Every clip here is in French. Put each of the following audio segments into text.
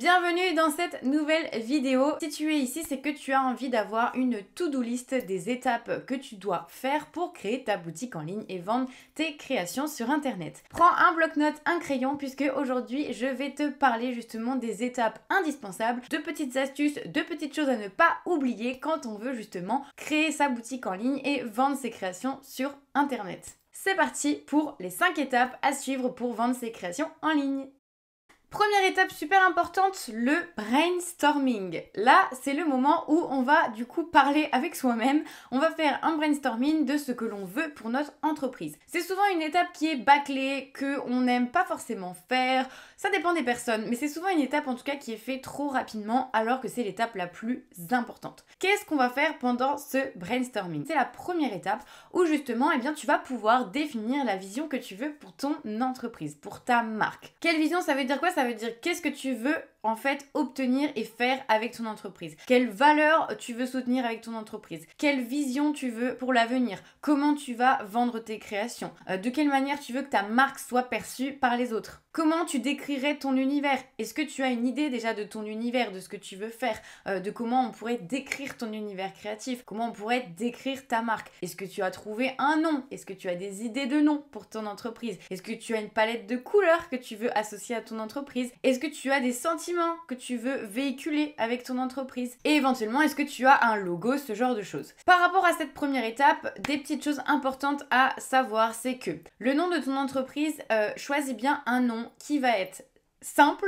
Bienvenue dans cette nouvelle vidéo. Si tu es ici, c'est que tu as envie d'avoir une to-do list des étapes que tu dois faire pour créer ta boutique en ligne et vendre tes créations sur internet. Prends un bloc-notes, un crayon puisque aujourd'hui, je vais te parler justement des étapes indispensables, de petites astuces, de petites choses à ne pas oublier quand on veut justement créer sa boutique en ligne et vendre ses créations sur internet. C'est parti pour les 5 étapes à suivre pour vendre ses créations en ligne. Première étape super importante, le brainstorming. Là, c'est le moment où on va du coup parler avec soi-même. On va faire un brainstorming de ce que l'on veut pour notre entreprise. C'est souvent une étape qui est bâclée, que on n'aime pas forcément faire, ça dépend des personnes, mais c'est souvent une étape en tout cas qui est faite trop rapidement alors que c'est l'étape la plus importante. Qu'est-ce qu'on va faire pendant ce brainstorming C'est la première étape où justement, eh bien, tu vas pouvoir définir la vision que tu veux pour ton entreprise, pour ta marque. Quelle vision ça veut dire quoi Ça veut dire qu'est-ce que tu veux en fait obtenir et faire avec ton entreprise. Quelle valeur tu veux soutenir avec ton entreprise Quelle vision tu veux pour l'avenir Comment tu vas vendre tes créations euh, De quelle manière tu veux que ta marque soit perçue par les autres Comment tu décrirais ton univers Est-ce que tu as une idée déjà de ton univers, de ce que tu veux faire, euh, de comment on pourrait décrire ton univers créatif, comment on pourrait décrire ta marque Est-ce que tu as trouvé un nom Est-ce que tu as des idées de nom pour ton entreprise Est-ce que tu as une palette de couleurs que tu veux associer à ton entreprise Est-ce que tu as des sentiments que tu veux véhiculer avec ton entreprise Et éventuellement, est-ce que tu as un logo, ce genre de choses Par rapport à cette première étape, des petites choses importantes à savoir, c'est que le nom de ton entreprise, choisit euh, choisis bien un nom qui va être simple,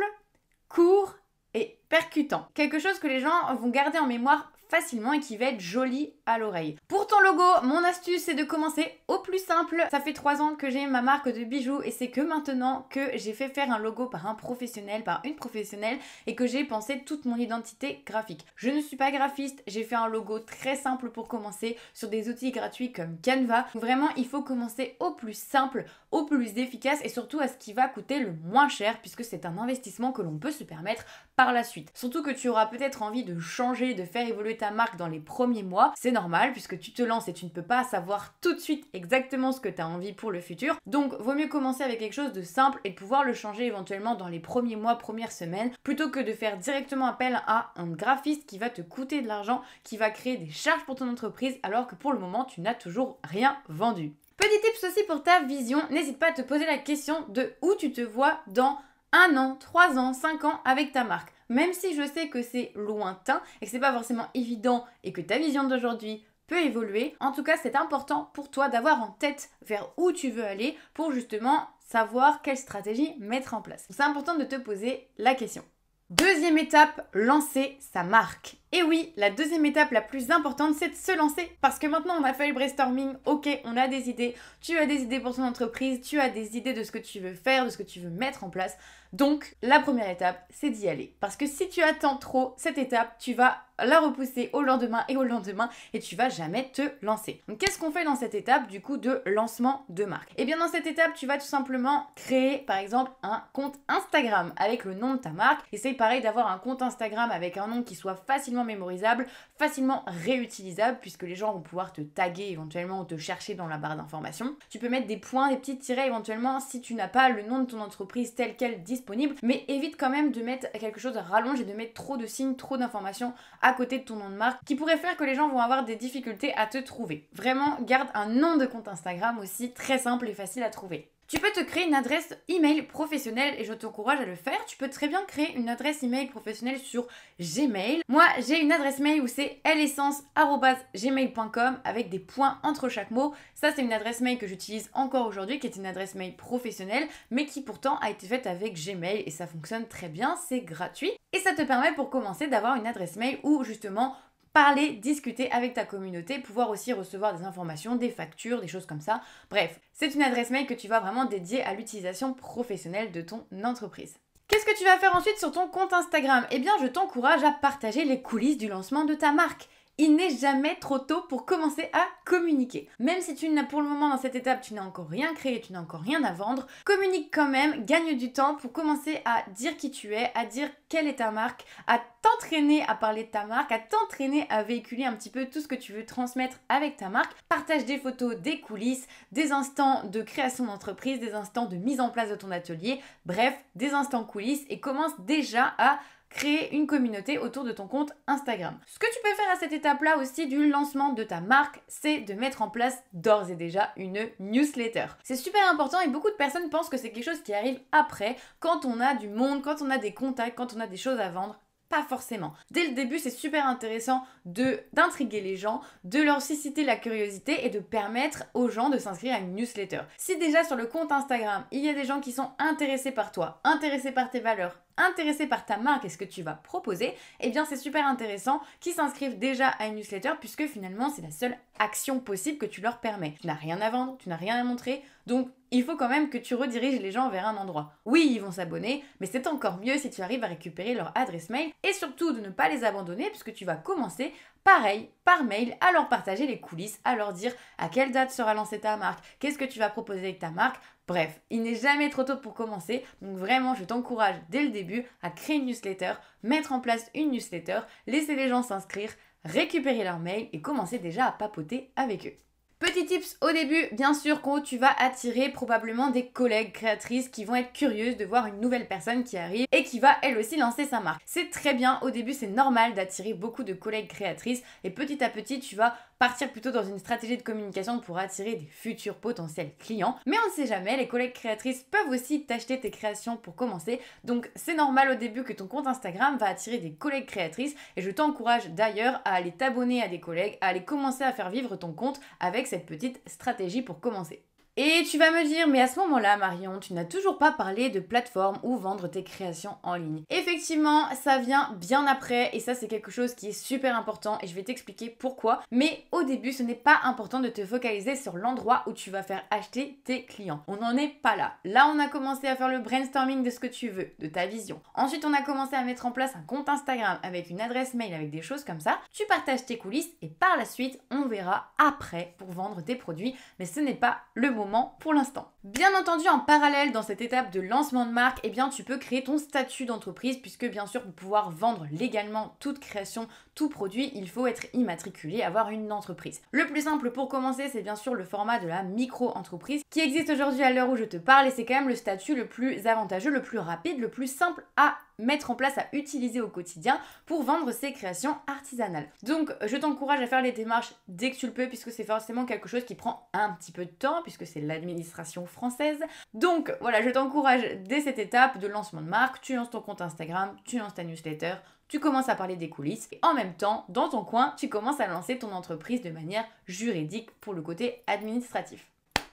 court et percutant. Quelque chose que les gens vont garder en mémoire facilement et qui va être joli à l'oreille. Pour ton logo, mon astuce c'est de commencer au plus simple. Ça fait trois ans que j'ai ma marque de bijoux et c'est que maintenant que j'ai fait faire un logo par un professionnel, par une professionnelle et que j'ai pensé toute mon identité graphique. Je ne suis pas graphiste, j'ai fait un logo très simple pour commencer sur des outils gratuits comme Canva. Vraiment, il faut commencer au plus simple, au plus efficace et surtout à ce qui va coûter le moins cher puisque c'est un investissement que l'on peut se permettre par la suite. Surtout que tu auras peut-être envie de changer, de faire évoluer marque dans les premiers mois, c'est normal puisque tu te lances et tu ne peux pas savoir tout de suite exactement ce que tu as envie pour le futur. Donc vaut mieux commencer avec quelque chose de simple et de pouvoir le changer éventuellement dans les premiers mois, premières semaines, plutôt que de faire directement appel à un graphiste qui va te coûter de l'argent, qui va créer des charges pour ton entreprise alors que pour le moment tu n'as toujours rien vendu. Petit tips aussi pour ta vision, n'hésite pas à te poser la question de où tu te vois dans un an, trois ans, cinq ans avec ta marque même si je sais que c'est lointain et que c'est pas forcément évident et que ta vision d'aujourd'hui peut évoluer, en tout cas c'est important pour toi d'avoir en tête vers où tu veux aller pour justement savoir quelle stratégie mettre en place. C'est important de te poser la question. Deuxième étape, lancer sa marque. Et oui, la deuxième étape la plus importante, c'est de se lancer. Parce que maintenant, on a fait le brainstorming, ok, on a des idées, tu as des idées pour ton entreprise, tu as des idées de ce que tu veux faire, de ce que tu veux mettre en place. Donc, la première étape, c'est d'y aller. Parce que si tu attends trop cette étape, tu vas la repousser au lendemain et au lendemain et tu vas jamais te lancer. Donc, qu'est-ce qu'on fait dans cette étape du coup de lancement de marque Eh bien, dans cette étape, tu vas tout simplement créer par exemple un compte Instagram avec le nom de ta marque. Essaye pareil d'avoir un compte Instagram avec un nom qui soit facilement mémorisable, facilement réutilisable, puisque les gens vont pouvoir te taguer éventuellement ou te chercher dans la barre d'information. Tu peux mettre des points, des petits tirets éventuellement si tu n'as pas le nom de ton entreprise tel quel disponible, mais évite quand même de mettre quelque chose à rallonge et de mettre trop de signes, trop d'informations à côté de ton nom de marque, qui pourrait faire que les gens vont avoir des difficultés à te trouver. Vraiment, garde un nom de compte Instagram aussi très simple et facile à trouver. Tu peux te créer une adresse email professionnelle et je t'encourage à le faire. Tu peux très bien créer une adresse email professionnelle sur Gmail. Moi, j'ai une adresse mail où c'est lessence@gmail.com avec des points entre chaque mot. Ça, c'est une adresse mail que j'utilise encore aujourd'hui, qui est une adresse mail professionnelle, mais qui pourtant a été faite avec Gmail et ça fonctionne très bien. C'est gratuit et ça te permet pour commencer d'avoir une adresse mail où justement parler, discuter avec ta communauté, pouvoir aussi recevoir des informations, des factures, des choses comme ça. Bref, c'est une adresse mail que tu vas vraiment dédier à l'utilisation professionnelle de ton entreprise. Qu'est-ce que tu vas faire ensuite sur ton compte Instagram Eh bien, je t'encourage à partager les coulisses du lancement de ta marque il n'est jamais trop tôt pour commencer à communiquer. Même si tu n'as pour le moment dans cette étape, tu n'as encore rien créé, tu n'as encore rien à vendre, communique quand même, gagne du temps pour commencer à dire qui tu es, à dire quelle est ta marque, à t'entraîner à parler de ta marque, à t'entraîner à véhiculer un petit peu tout ce que tu veux transmettre avec ta marque. Partage des photos, des coulisses, des instants de création d'entreprise, des instants de mise en place de ton atelier, bref, des instants coulisses et commence déjà à créer une communauté autour de ton compte Instagram. Ce que tu peux faire à cette étape-là aussi du lancement de ta marque, c'est de mettre en place d'ores et déjà une newsletter. C'est super important et beaucoup de personnes pensent que c'est quelque chose qui arrive après, quand on a du monde, quand on a des contacts, quand on a des choses à vendre. Pas forcément. Dès le début, c'est super intéressant de d'intriguer les gens, de leur susciter la curiosité et de permettre aux gens de s'inscrire à une newsletter. Si déjà sur le compte Instagram, il y a des gens qui sont intéressés par toi, intéressés par tes valeurs, intéressé par ta marque et ce que tu vas proposer, eh bien c'est super intéressant qu'ils s'inscrivent déjà à une newsletter puisque finalement c'est la seule action possible que tu leur permets. Tu n'as rien à vendre, tu n'as rien à montrer, donc il faut quand même que tu rediriges les gens vers un endroit. Oui, ils vont s'abonner, mais c'est encore mieux si tu arrives à récupérer leur adresse mail et surtout de ne pas les abandonner puisque tu vas commencer pareil par mail à leur partager les coulisses, à leur dire à quelle date sera lancée ta marque, qu'est-ce que tu vas proposer avec ta marque, Bref, il n'est jamais trop tôt pour commencer, donc vraiment je t'encourage dès le début à créer une newsletter, mettre en place une newsletter, laisser les gens s'inscrire, récupérer leur mail et commencer déjà à papoter avec eux. Petit tips au début, bien sûr, qu'on tu vas attirer probablement des collègues créatrices qui vont être curieuses de voir une nouvelle personne qui arrive et qui va elle aussi lancer sa marque. C'est très bien, au début c'est normal d'attirer beaucoup de collègues créatrices et petit à petit tu vas partir plutôt dans une stratégie de communication pour attirer des futurs potentiels clients. Mais on ne sait jamais, les collègues créatrices peuvent aussi t'acheter tes créations pour commencer. Donc c'est normal au début que ton compte Instagram va attirer des collègues créatrices et je t'encourage d'ailleurs à aller t'abonner à des collègues, à aller commencer à faire vivre ton compte avec cette petite stratégie pour commencer. Et tu vas me dire, mais à ce moment-là, Marion, tu n'as toujours pas parlé de plateforme où vendre tes créations en ligne. Effectivement, ça vient bien après et ça, c'est quelque chose qui est super important et je vais t'expliquer pourquoi. Mais au début, ce n'est pas important de te focaliser sur l'endroit où tu vas faire acheter tes clients. On n'en est pas là. Là, on a commencé à faire le brainstorming de ce que tu veux, de ta vision. Ensuite, on a commencé à mettre en place un compte Instagram avec une adresse mail, avec des choses comme ça. Tu partages tes coulisses et par la suite, on verra après pour vendre tes produits. Mais ce n'est pas le moment pour l'instant. Bien entendu, en parallèle, dans cette étape de lancement de marque, eh bien, tu peux créer ton statut d'entreprise puisque bien sûr, pour pouvoir vendre légalement toute création tout produit, il faut être immatriculé, avoir une entreprise. Le plus simple pour commencer, c'est bien sûr le format de la micro-entreprise qui existe aujourd'hui à l'heure où je te parle et c'est quand même le statut le plus avantageux, le plus rapide, le plus simple à mettre en place, à utiliser au quotidien pour vendre ses créations artisanales. Donc je t'encourage à faire les démarches dès que tu le peux puisque c'est forcément quelque chose qui prend un petit peu de temps puisque c'est l'administration française. Donc voilà, je t'encourage dès cette étape de lancement de marque, tu lances ton compte Instagram, tu lances ta newsletter, tu commences à parler des coulisses et en même temps, dans ton coin, tu commences à lancer ton entreprise de manière juridique pour le côté administratif.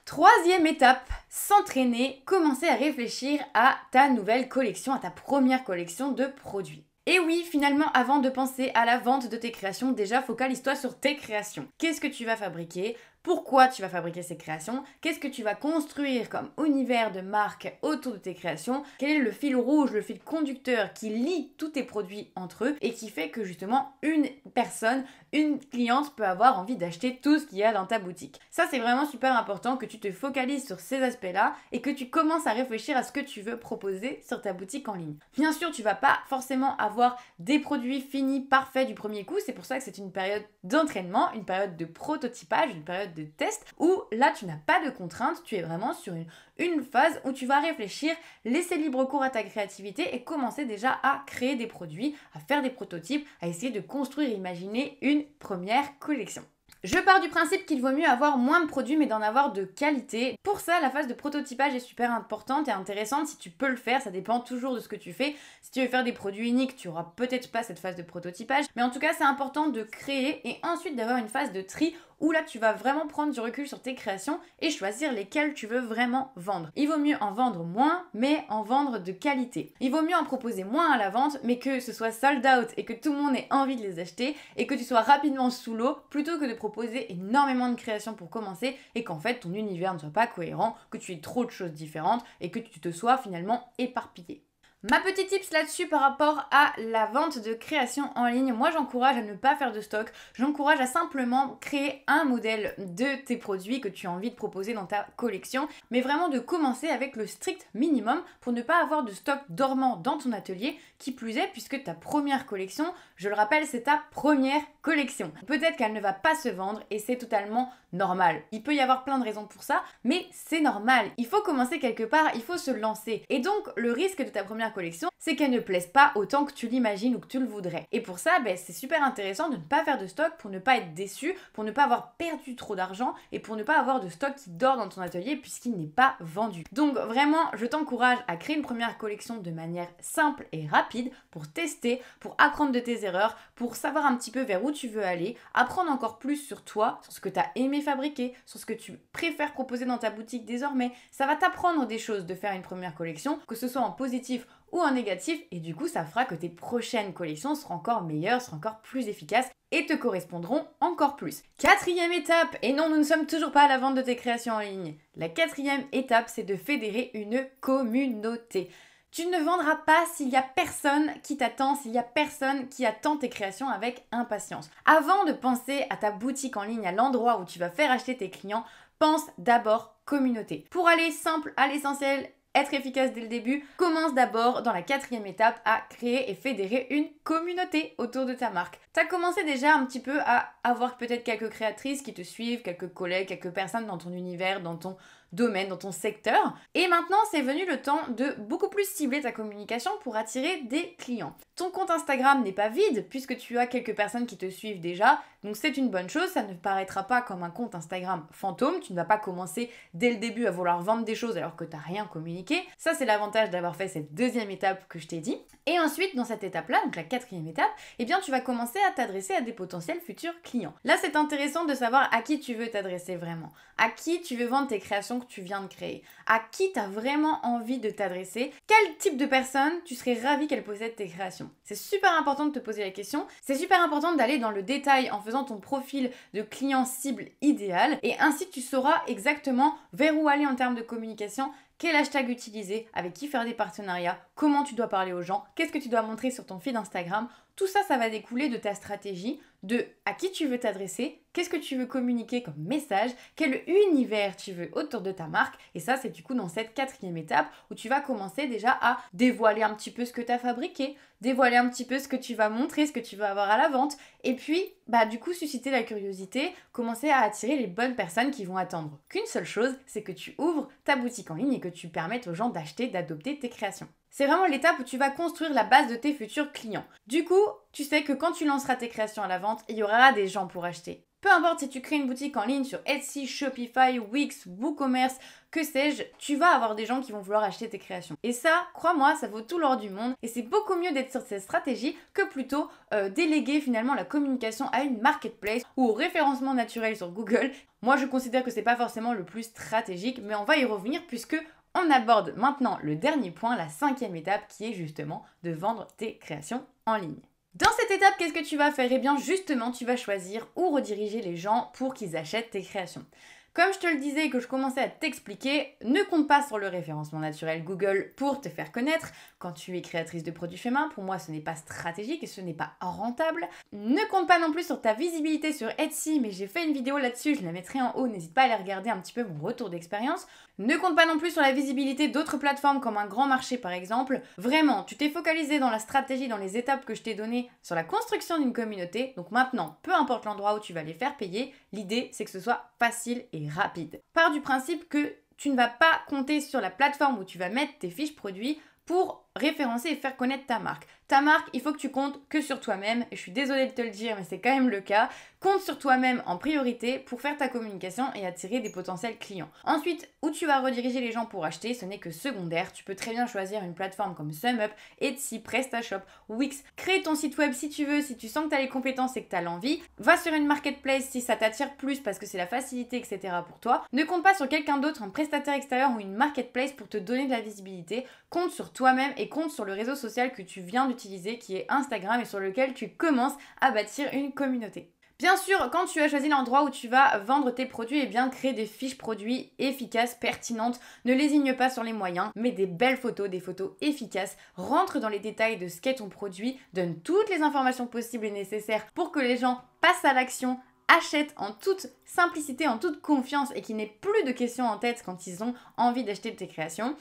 Troisième étape, s'entraîner, commencer à réfléchir à ta nouvelle collection, à ta première collection de produits. Et oui, finalement, avant de penser à la vente de tes créations, déjà focalise-toi sur tes créations. Qu'est-ce que tu vas fabriquer pourquoi tu vas fabriquer ces créations, qu'est-ce que tu vas construire comme univers de marque autour de tes créations, quel est le fil rouge, le fil conducteur qui lie tous tes produits entre eux et qui fait que justement une personne, une cliente peut avoir envie d'acheter tout ce qu'il y a dans ta boutique. Ça c'est vraiment super important que tu te focalises sur ces aspects-là et que tu commences à réfléchir à ce que tu veux proposer sur ta boutique en ligne. Bien sûr, tu vas pas forcément avoir des produits finis parfaits du premier coup, c'est pour ça que c'est une période d'entraînement, une période de prototypage, une période de test où là tu n'as pas de contraintes, tu es vraiment sur une, phase où tu vas réfléchir, laisser libre cours à ta créativité et commencer déjà à créer des produits, à faire des prototypes, à essayer de construire imaginer une première collection. Je pars du principe qu'il vaut mieux avoir moins de produits mais d'en avoir de qualité. Pour ça, la phase de prototypage est super importante et intéressante si tu peux le faire, ça dépend toujours de ce que tu fais. Si tu veux faire des produits uniques, tu auras peut-être pas cette phase de prototypage, mais en tout cas, c'est important de créer et ensuite d'avoir une phase de tri où là tu vas vraiment prendre du recul sur tes créations et choisir lesquelles tu veux vraiment vendre. Il vaut mieux en vendre moins, mais en vendre de qualité. Il vaut mieux en proposer moins à la vente, mais que ce soit sold out et que tout le monde ait envie de les acheter et que tu sois rapidement sous l'eau plutôt que de proposer énormément de créations pour commencer et qu'en fait ton univers ne soit pas cohérent, que tu aies trop de choses différentes et que tu te sois finalement éparpillé. Ma petite tips là-dessus par rapport à la vente de création en ligne, moi j'encourage à ne pas faire de stock, j'encourage à simplement créer un modèle de tes produits que tu as envie de proposer dans ta collection, mais vraiment de commencer avec le strict minimum pour ne pas avoir de stock dormant dans ton atelier, qui plus est puisque ta première collection, je le rappelle, c'est ta première collection. Peut-être qu'elle ne va pas se vendre et c'est totalement normal. Il peut y avoir plein de raisons pour ça, mais c'est normal. Il faut commencer quelque part, il faut se lancer. Et donc le risque de ta première collection, c'est qu'elle ne plaise pas autant que tu l'imagines ou que tu le voudrais. Et pour ça, ben, c'est super intéressant de ne pas faire de stock pour ne pas être déçu, pour ne pas avoir perdu trop d'argent et pour ne pas avoir de stock qui dort dans ton atelier puisqu'il n'est pas vendu. Donc vraiment, je t'encourage à créer une première collection de manière simple et rapide pour tester, pour apprendre de tes erreurs, pour savoir un petit peu vers où tu veux aller, apprendre encore plus sur toi, sur ce que tu as aimé fabriquer, sur ce que tu préfères proposer dans ta boutique désormais. Ça va t'apprendre des choses de faire une première collection, que ce soit en positif ou en négatif et du coup ça fera que tes prochaines collections seront encore meilleures, seront encore plus efficaces et te correspondront encore plus. Quatrième étape, et non nous ne sommes toujours pas à la vente de tes créations en ligne, la quatrième étape c'est de fédérer une communauté. Tu ne vendras pas s'il y a personne qui t'attend, s'il y a personne qui attend tes créations avec impatience. Avant de penser à ta boutique en ligne, à l'endroit où tu vas faire acheter tes clients, pense d'abord communauté. Pour aller simple à l'essentiel être efficace dès le début, commence d'abord dans la quatrième étape à créer et fédérer une communauté autour de ta marque. T'as commencé déjà un petit peu à avoir peut-être quelques créatrices qui te suivent, quelques collègues, quelques personnes dans ton univers, dans ton domaine, dans ton secteur. Et maintenant, c'est venu le temps de beaucoup plus cibler ta communication pour attirer des clients. Ton compte Instagram n'est pas vide puisque tu as quelques personnes qui te suivent déjà, donc c'est une bonne chose, ça ne paraîtra pas comme un compte Instagram fantôme, tu ne vas pas commencer dès le début à vouloir vendre des choses alors que tu n'as rien communiqué. Ça c'est l'avantage d'avoir fait cette deuxième étape que je t'ai dit. Et ensuite dans cette étape-là, donc la quatrième étape, eh bien tu vas commencer à t'adresser à des potentiels futurs clients. Là c'est intéressant de savoir à qui tu veux t'adresser vraiment, à qui tu veux vendre tes créations que tu viens de créer, à qui tu as vraiment envie de t'adresser, quel type de personne tu serais ravi qu'elle possède tes créations. C'est super important de te poser la question, c'est super important d'aller dans le détail en faisant ton profil de client cible idéal et ainsi tu sauras exactement vers où aller en termes de communication, quel hashtag utiliser, avec qui faire des partenariats, comment tu dois parler aux gens, qu'est-ce que tu dois montrer sur ton feed Instagram. Tout ça, ça va découler de ta stratégie, de à qui tu veux t'adresser, qu'est-ce que tu veux communiquer comme message, quel univers tu veux autour de ta marque. Et ça, c'est du coup dans cette quatrième étape où tu vas commencer déjà à dévoiler un petit peu ce que tu as fabriqué, dévoiler un petit peu ce que tu vas montrer, ce que tu veux avoir à la vente. Et puis, bah du coup, susciter la curiosité, commencer à attirer les bonnes personnes qui vont attendre qu'une seule chose, c'est que tu ouvres ta boutique en ligne et que tu permettes aux gens d'acheter, d'adopter tes créations. C'est vraiment l'étape où tu vas construire la base de tes futurs clients. Du coup, tu sais que quand tu lanceras tes créations à la vente, il y aura des gens pour acheter. Peu importe si tu crées une boutique en ligne sur Etsy, Shopify, Wix, WooCommerce, que sais-je, tu vas avoir des gens qui vont vouloir acheter tes créations. Et ça, crois-moi, ça vaut tout l'or du monde et c'est beaucoup mieux d'être sur cette stratégie que plutôt euh, déléguer finalement la communication à une marketplace ou au référencement naturel sur Google. Moi, je considère que c'est pas forcément le plus stratégique, mais on va y revenir puisque on aborde maintenant le dernier point, la cinquième étape qui est justement de vendre tes créations en ligne. Dans cette étape, qu'est-ce que tu vas faire Eh bien justement, tu vas choisir où rediriger les gens pour qu'ils achètent tes créations. Comme je te le disais et que je commençais à t'expliquer, ne compte pas sur le référencement naturel Google pour te faire connaître. Quand tu es créatrice de produits faits pour moi ce n'est pas stratégique et ce n'est pas rentable. Ne compte pas non plus sur ta visibilité sur Etsy, mais j'ai fait une vidéo là-dessus, je la mettrai en haut, n'hésite pas à aller regarder un petit peu mon retour d'expérience. Ne compte pas non plus sur la visibilité d'autres plateformes comme un grand marché par exemple. Vraiment, tu t'es focalisé dans la stratégie, dans les étapes que je t'ai données sur la construction d'une communauté. Donc maintenant, peu importe l'endroit où tu vas les faire payer, l'idée c'est que ce soit facile et rapide. Part du principe que tu ne vas pas compter sur la plateforme où tu vas mettre tes fiches produits pour référencer et faire connaître ta marque. Ta marque, il faut que tu comptes que sur toi-même. Je suis désolée de te le dire, mais c'est quand même le cas. Compte sur toi-même en priorité pour faire ta communication et attirer des potentiels clients. Ensuite, où tu vas rediriger les gens pour acheter, ce n'est que secondaire. Tu peux très bien choisir une plateforme comme SumUp, Etsy, PrestaShop, Wix. Crée ton site web si tu veux, si tu sens que tu as les compétences et que tu as l'envie. Va sur une marketplace si ça t'attire plus parce que c'est la facilité, etc. pour toi. Ne compte pas sur quelqu'un d'autre, un prestataire extérieur ou une marketplace pour te donner de la visibilité. Compte sur toi-même et compte sur le réseau social que tu viens d'utiliser qui est Instagram et sur lequel tu commences à bâtir une communauté. Bien sûr, quand tu as choisi l'endroit où tu vas vendre tes produits, et eh bien crée des fiches produits efficaces, pertinentes. Ne lésigne pas sur les moyens, mets des belles photos, des photos efficaces. Rentre dans les détails de ce qu'est ton produit, donne toutes les informations possibles et nécessaires pour que les gens passent à l'action, achètent en toute simplicité, en toute confiance et qu'il n'aient plus de questions en tête quand ils ont envie d'acheter tes créations.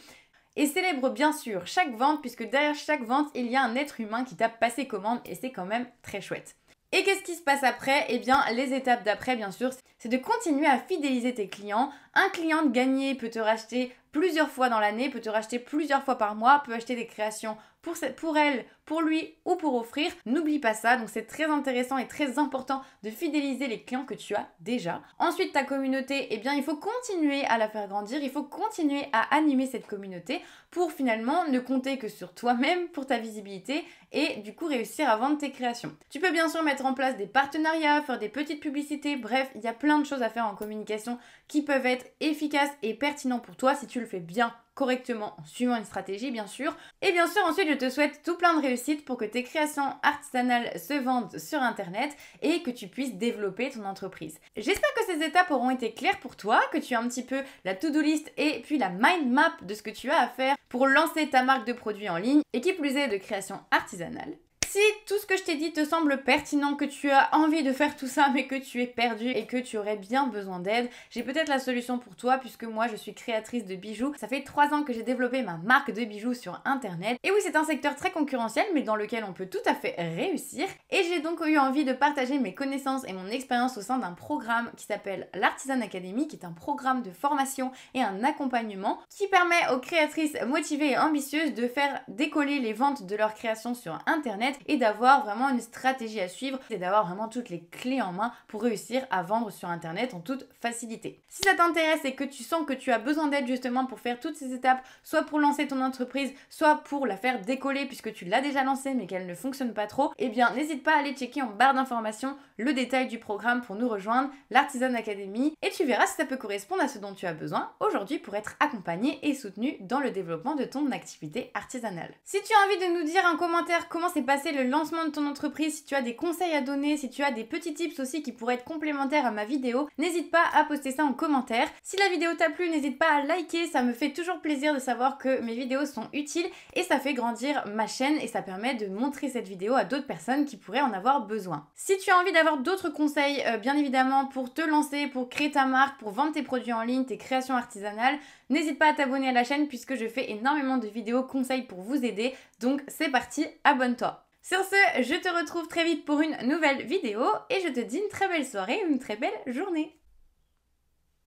Et célèbre bien sûr chaque vente, puisque derrière chaque vente, il y a un être humain qui t'a passé commande et c'est quand même très chouette. Et qu'est-ce qui se passe après Eh bien, les étapes d'après, bien sûr, c'est de continuer à fidéliser tes clients. Un client gagné peut te racheter plusieurs fois dans l'année, peut te racheter plusieurs fois par mois, peut acheter des créations pour, pour elle, pour lui ou pour offrir. N'oublie pas ça, donc c'est très intéressant et très important de fidéliser les clients que tu as déjà. Ensuite, ta communauté, eh bien, il faut continuer à la faire grandir, il faut continuer à animer cette communauté pour finalement ne compter que sur toi-même pour ta visibilité et du coup réussir à vendre tes créations. Tu peux bien sûr mettre en place des partenariats, faire des petites publicités, bref, il y a plein de choses à faire en communication qui peuvent être efficaces et pertinents pour toi si tu le fais bien, correctement, en suivant une stratégie bien sûr. Et bien sûr, ensuite, je te souhaite tout plein de réussite pour que tes créations artisanales se vendent sur Internet et que tu puisses développer ton entreprise. J'espère que ces étapes auront été claires pour toi, que tu as un petit peu la to-do list et puis la mind map de ce que tu as à faire pour lancer ta marque de produits en ligne et qui plus est de créations artisanales. Si tout ce que je t'ai dit te semble pertinent, que tu as envie de faire tout ça, mais que tu es perdu et que tu aurais bien besoin d'aide, j'ai peut-être la solution pour toi, puisque moi je suis créatrice de bijoux. Ça fait trois ans que j'ai développé ma marque de bijoux sur internet. Et oui, c'est un secteur très concurrentiel, mais dans lequel on peut tout à fait réussir. Et j'ai donc eu envie de partager mes connaissances et mon expérience au sein d'un programme qui s'appelle l'Artisan Academy, qui est un programme de formation et un accompagnement qui permet aux créatrices motivées et ambitieuses de faire décoller les ventes de leurs créations sur internet et d'avoir vraiment une stratégie à suivre et d'avoir vraiment toutes les clés en main pour réussir à vendre sur Internet en toute facilité. Si ça t'intéresse et que tu sens que tu as besoin d'aide justement pour faire toutes ces étapes, soit pour lancer ton entreprise, soit pour la faire décoller puisque tu l'as déjà lancée mais qu'elle ne fonctionne pas trop, eh bien n'hésite pas à aller checker en barre d'informations le détail du programme pour nous rejoindre, l'Artisan Academy, et tu verras si ça peut correspondre à ce dont tu as besoin aujourd'hui pour être accompagné et soutenu dans le développement de ton activité artisanale. Si tu as envie de nous dire en commentaire comment s'est passé le lancement de ton entreprise, si tu as des conseils à donner, si tu as des petits tips aussi qui pourraient être complémentaires à ma vidéo, n'hésite pas à poster ça en commentaire. Si la vidéo t'a plu, n'hésite pas à liker, ça me fait toujours plaisir de savoir que mes vidéos sont utiles et ça fait grandir ma chaîne et ça permet de montrer cette vidéo à d'autres personnes qui pourraient en avoir besoin. Si tu as envie d'avoir d'autres conseils, euh, bien évidemment, pour te lancer, pour créer ta marque, pour vendre tes produits en ligne, tes créations artisanales, n'hésite pas à t'abonner à la chaîne puisque je fais énormément de vidéos conseils pour vous aider. Donc c'est parti, abonne-toi. Sur ce, je te retrouve très vite pour une nouvelle vidéo et je te dis une très belle soirée, une très belle journée.